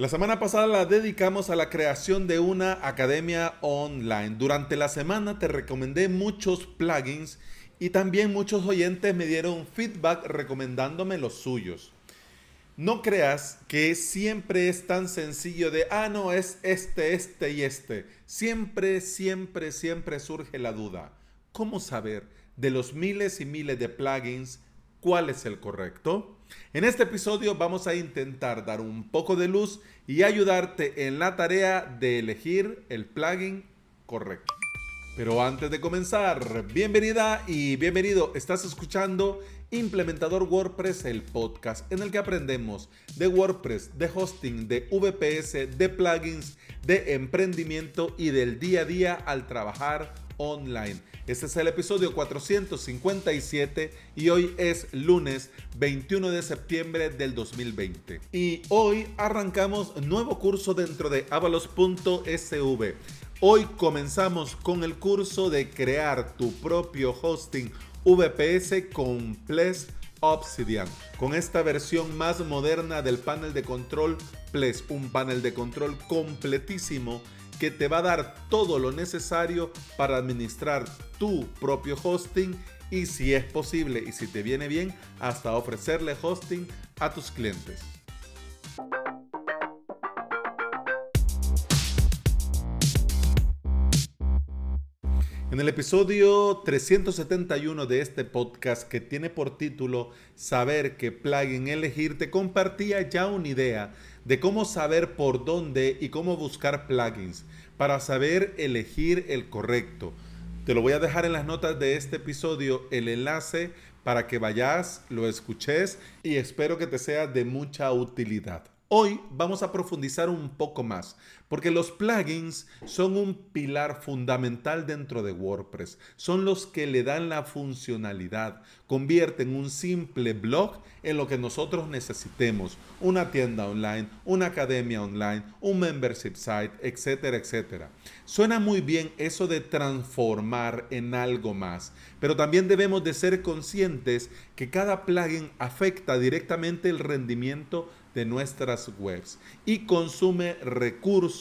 La semana pasada la dedicamos a la creación de una academia online. Durante la semana te recomendé muchos plugins y también muchos oyentes me dieron feedback recomendándome los suyos. No creas que siempre es tan sencillo de, ah, no, es este, este y este. Siempre, siempre, siempre surge la duda. ¿Cómo saber de los miles y miles de plugins cuál es el correcto? En este episodio vamos a intentar dar un poco de luz y ayudarte en la tarea de elegir el plugin correcto. Pero antes de comenzar, bienvenida y bienvenido. Estás escuchando Implementador WordPress, el podcast en el que aprendemos de WordPress, de hosting, de VPS, de plugins, de emprendimiento y del día a día al trabajar Online. Este es el episodio 457 y hoy es lunes 21 de septiembre del 2020. Y hoy arrancamos nuevo curso dentro de avalos.sv. Hoy comenzamos con el curso de crear tu propio hosting VPS con Ples Obsidian, con esta versión más moderna del panel de control Ples, un panel de control completísimo que te va a dar todo lo necesario para administrar tu propio hosting y si es posible y si te viene bien, hasta ofrecerle hosting a tus clientes. En el episodio 371 de este podcast que tiene por título Saber qué plugin elegir, te compartía ya una idea de cómo saber por dónde y cómo buscar plugins para saber elegir el correcto. Te lo voy a dejar en las notas de este episodio el enlace para que vayas, lo escuches y espero que te sea de mucha utilidad. Hoy vamos a profundizar un poco más. Porque los plugins son un pilar fundamental dentro de WordPress. Son los que le dan la funcionalidad. Convierten un simple blog en lo que nosotros necesitemos. Una tienda online, una academia online, un membership site, etcétera, etcétera. Suena muy bien eso de transformar en algo más. Pero también debemos de ser conscientes que cada plugin afecta directamente el rendimiento de nuestras webs y consume recursos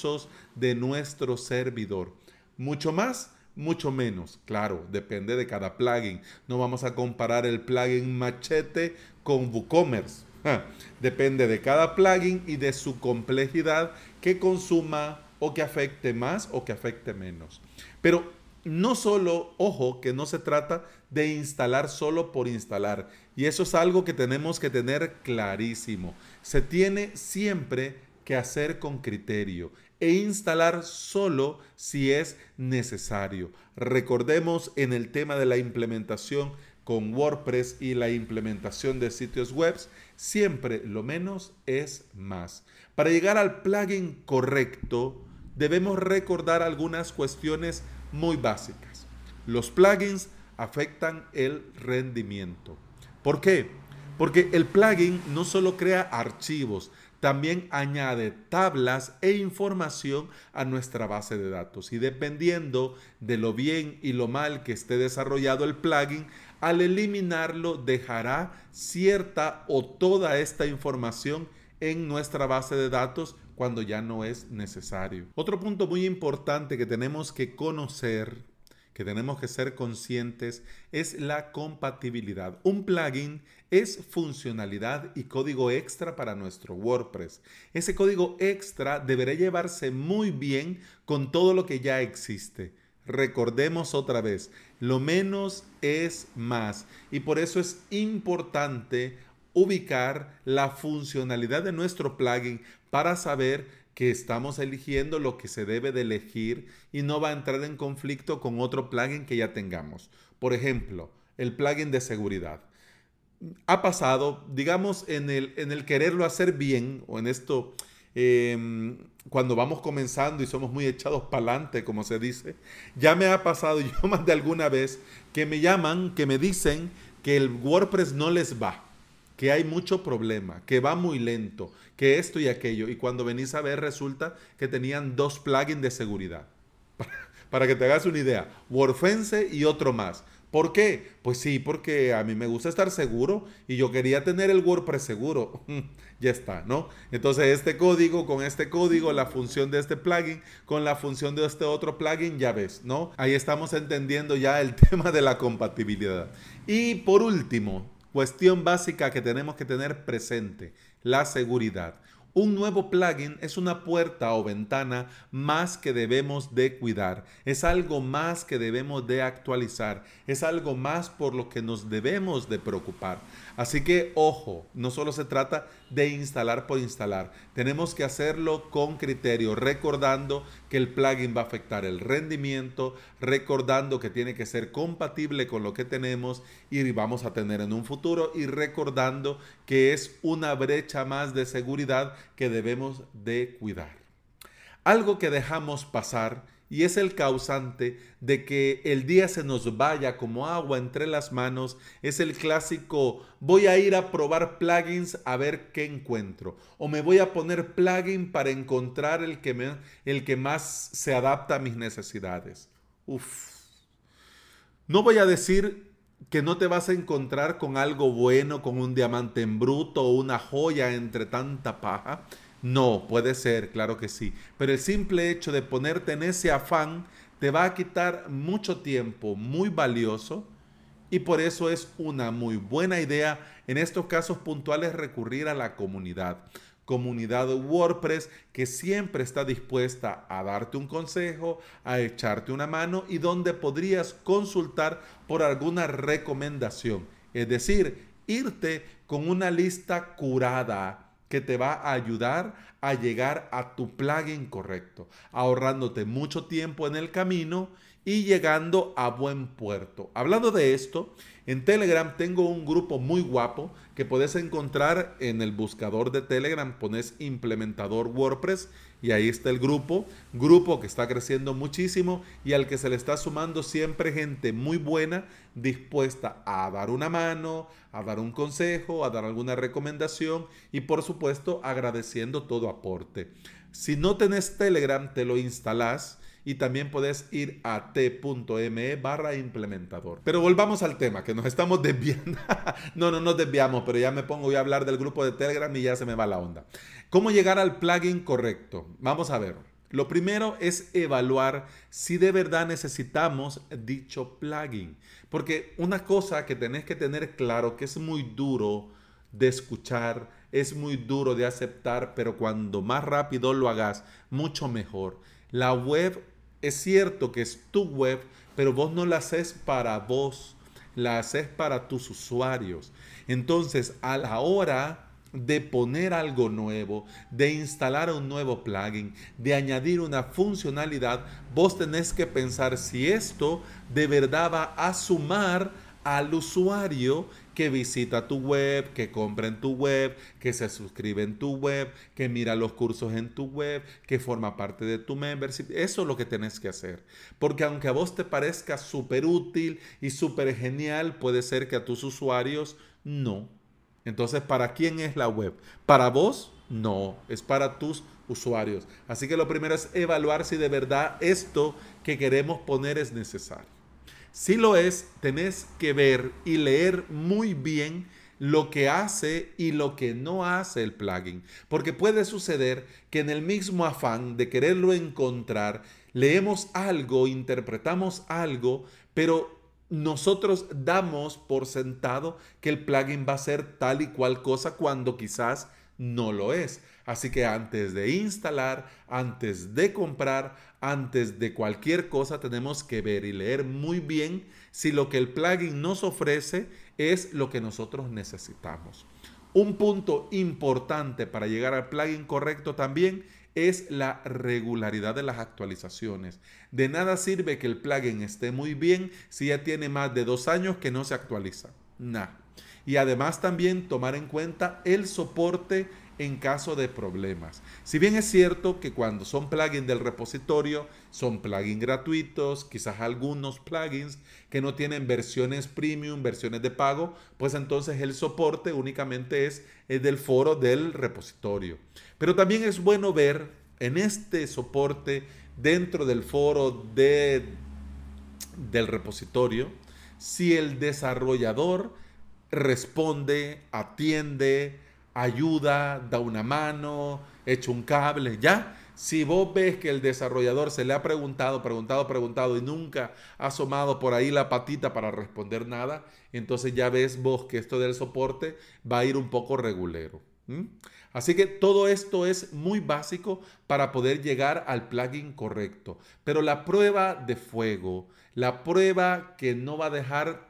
de nuestro servidor. Mucho más, mucho menos. Claro, depende de cada plugin. No vamos a comparar el plugin Machete con WooCommerce. Ah, depende de cada plugin y de su complejidad que consuma o que afecte más o que afecte menos. Pero no solo, ojo, que no se trata de instalar solo por instalar. Y eso es algo que tenemos que tener clarísimo. Se tiene siempre que hacer con criterio e instalar solo si es necesario. Recordemos en el tema de la implementación con WordPress y la implementación de sitios web, siempre lo menos es más. Para llegar al plugin correcto, debemos recordar algunas cuestiones muy básicas. Los plugins afectan el rendimiento. ¿Por qué? Porque el plugin no solo crea archivos, también añade tablas e información a nuestra base de datos y dependiendo de lo bien y lo mal que esté desarrollado el plugin, al eliminarlo dejará cierta o toda esta información en nuestra base de datos cuando ya no es necesario. Otro punto muy importante que tenemos que conocer que tenemos que ser conscientes es la compatibilidad. Un plugin es funcionalidad y código extra para nuestro WordPress. Ese código extra deberá llevarse muy bien con todo lo que ya existe. Recordemos otra vez, lo menos es más y por eso es importante ubicar la funcionalidad de nuestro plugin para saber que estamos eligiendo lo que se debe de elegir y no va a entrar en conflicto con otro plugin que ya tengamos. Por ejemplo, el plugin de seguridad. Ha pasado, digamos, en el, quererlo hacer bien o en esto, em, cuando vamos comenzando y somos muy echados para adelante, como se dice, ya me ha pasado yo más de alguna vez que me llaman, que me dicen que el WordPress no les va que hay mucho problema, que va muy lento, que esto y aquello. Y cuando venís a ver resulta que tenían dos plugins de seguridad. Para que te hagas una idea, WordFence y otro más. ¿Por qué? Pues sí, porque a mí me gusta estar seguro y yo quería tener el WordPress seguro. ya está, ¿no? Entonces este código, con este código, la función de este plugin, con la función de este otro plugin, ya ves, ¿no? Ahí estamos entendiendo ya el tema de la compatibilidad. Y por último, Cuestión básica que tenemos que tener presente, la seguridad. Un nuevo plugin es una puerta o ventana más que debemos de cuidar, es algo más que debemos de actualizar, es algo más por lo que nos debemos de preocupar. Así que ojo, no solo se trata de instalar por instalar, tenemos que hacerlo con criterio, recordando que el plugin va a afectar el rendimiento, recordando que tiene que ser compatible con lo que tenemos y vamos a tener en un futuro y recordando que es una brecha más de seguridad que debemos de cuidar. Algo que dejamos pasar y es el causante de que el día se nos vaya como agua entre las manos es el clásico voy a ir a probar plugins a ver qué encuentro o me voy a poner plugin para encontrar el que, me, el que más se adapta a mis necesidades. No voy a decir que no te vas a encontrar con algo bueno, con un diamante en bruto o una joya entre tanta paja. No, puede ser, claro que sí. Pero el simple hecho de ponerte en ese afán te va a quitar mucho tiempo muy valioso y por eso es una muy buena idea en estos casos puntuales recurrir a la comunidad comunidad WordPress que siempre está dispuesta a darte un consejo, a echarte una mano y donde podrías consultar por alguna recomendación. Es decir, irte con una lista curada que te va a ayudar a llegar a tu plugin correcto, ahorrándote mucho tiempo en el camino y llegando a buen puerto. Hablando de esto, en Telegram tengo un grupo muy guapo que puedes encontrar en el buscador de Telegram, pones implementador WordPress y ahí está el grupo, grupo que está creciendo muchísimo y al que se le está sumando siempre gente muy buena dispuesta a dar una mano, a dar un consejo, a dar alguna recomendación y por supuesto agradeciendo todo aporte. Si no tenés Telegram, te lo instalás y también puedes ir a t.me barra implementador. Pero volvamos al tema, que nos estamos desviando. no, no nos desviamos, pero ya me pongo a hablar del grupo de Telegram y ya se me va la onda. ¿Cómo llegar al plugin correcto? Vamos a ver. Lo primero es evaluar si de verdad necesitamos dicho plugin. Porque una cosa que tenés que tener claro, que es muy duro de escuchar, es muy duro de aceptar, pero cuando más rápido lo hagas, mucho mejor. La web es cierto que es tu web, pero vos no la haces para vos, la haces para tus usuarios. Entonces, a la hora de poner algo nuevo, de instalar un nuevo plugin, de añadir una funcionalidad, vos tenés que pensar si esto de verdad va a sumar al usuario que visita tu web, que compra en tu web, que se suscribe en tu web, que mira los cursos en tu web, que forma parte de tu membership. Eso es lo que tenés que hacer. Porque aunque a vos te parezca súper útil y súper genial, puede ser que a tus usuarios no. Entonces, ¿para quién es la web? ¿Para vos? No, es para tus usuarios. Así que lo primero es evaluar si de verdad esto que queremos poner es necesario. Si lo es, tenés que ver y leer muy bien lo que hace y lo que no hace el plugin. Porque puede suceder que en el mismo afán de quererlo encontrar, leemos algo, interpretamos algo, pero nosotros damos por sentado que el plugin va a ser tal y cual cosa cuando quizás no lo es. Así que antes de instalar, antes de comprar, antes de cualquier cosa, tenemos que ver y leer muy bien si lo que el plugin nos ofrece es lo que nosotros necesitamos. Un punto importante para llegar al plugin correcto también es la regularidad de las actualizaciones. De nada sirve que el plugin esté muy bien si ya tiene más de dos años que no se actualiza. Nada y además también tomar en cuenta el soporte en caso de problemas. Si bien es cierto que cuando son plugins del repositorio, son plugins gratuitos, quizás algunos plugins que no tienen versiones premium, versiones de pago, pues entonces el soporte únicamente es, del foro del repositorio. Pero también es bueno ver en este soporte dentro del foro de, del repositorio si el desarrollador responde, atiende, ayuda, da una mano, echa un cable, ¿ya? Si vos ves que el desarrollador se le ha preguntado, preguntado, preguntado y nunca ha asomado por ahí la patita para responder nada, entonces ya ves vos que esto del soporte va a ir un poco regulero. Así que todo esto es muy básico para poder llegar al plugin correcto. Pero la prueba de fuego, la prueba que no va a dejar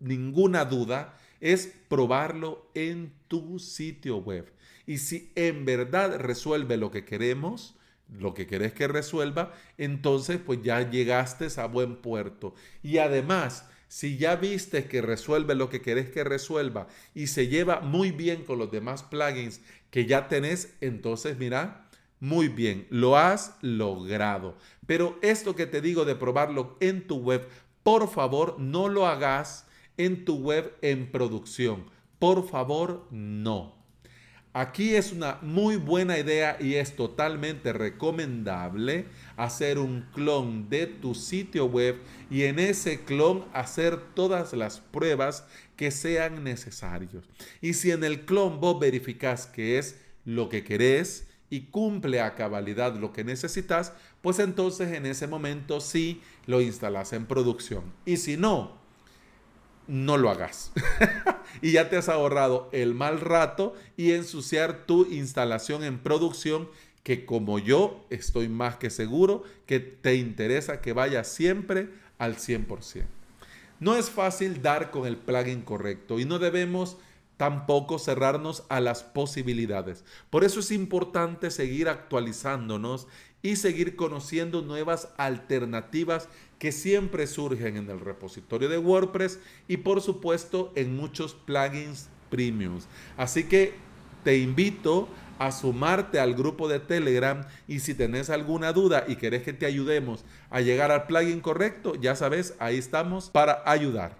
ninguna duda, es probarlo en tu sitio web. Y si en verdad resuelve lo que queremos, lo que querés que resuelva, entonces pues ya llegaste a buen puerto. Y además, si ya viste que resuelve lo que querés que resuelva y se lleva muy bien con los demás plugins que ya tenés, entonces mira, muy bien, lo has logrado. Pero esto que te digo de probarlo en tu web, por favor no lo hagas en tu web en producción. Por favor, no. Aquí es una muy buena idea y es totalmente recomendable hacer un clon de tu sitio web y en ese clon hacer todas las pruebas que sean necesarias... Y si en el clon vos verificás que es lo que querés y cumple a cabalidad lo que necesitas, pues entonces en ese momento sí lo instalás en producción. Y si no, no lo hagas. y ya te has ahorrado el mal rato y ensuciar tu instalación en producción que como yo estoy más que seguro que te interesa que vaya siempre al 100%. No es fácil dar con el plugin correcto y no debemos tampoco cerrarnos a las posibilidades. Por eso es importante seguir actualizándonos y seguir conociendo nuevas alternativas que siempre surgen en el repositorio de WordPress y por supuesto en muchos plugins premiums. Así que te invito a sumarte al grupo de Telegram y si tenés alguna duda y querés que te ayudemos a llegar al plugin correcto, ya sabes, ahí estamos para ayudar.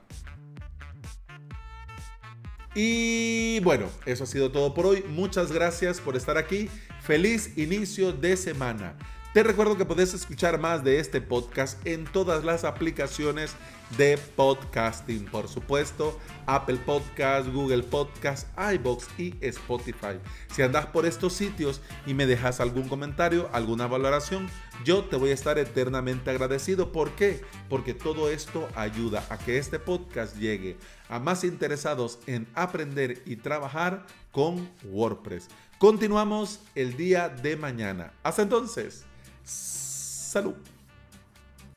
Y bueno, eso ha sido todo por hoy. Muchas gracias por estar aquí. Feliz inicio de semana. Te recuerdo que puedes escuchar más de este podcast en todas las aplicaciones de podcasting, por supuesto, Apple Podcast, Google Podcast, iBox y Spotify. Si andas por estos sitios y me dejas algún comentario, alguna valoración, yo te voy a estar eternamente agradecido. ¿Por qué? Porque todo esto ayuda a que este podcast llegue a más interesados en aprender y trabajar con WordPress. Continuamos el día de mañana. Hasta entonces. Salud.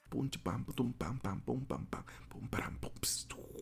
pum, pam, pum, pam, pam, pum,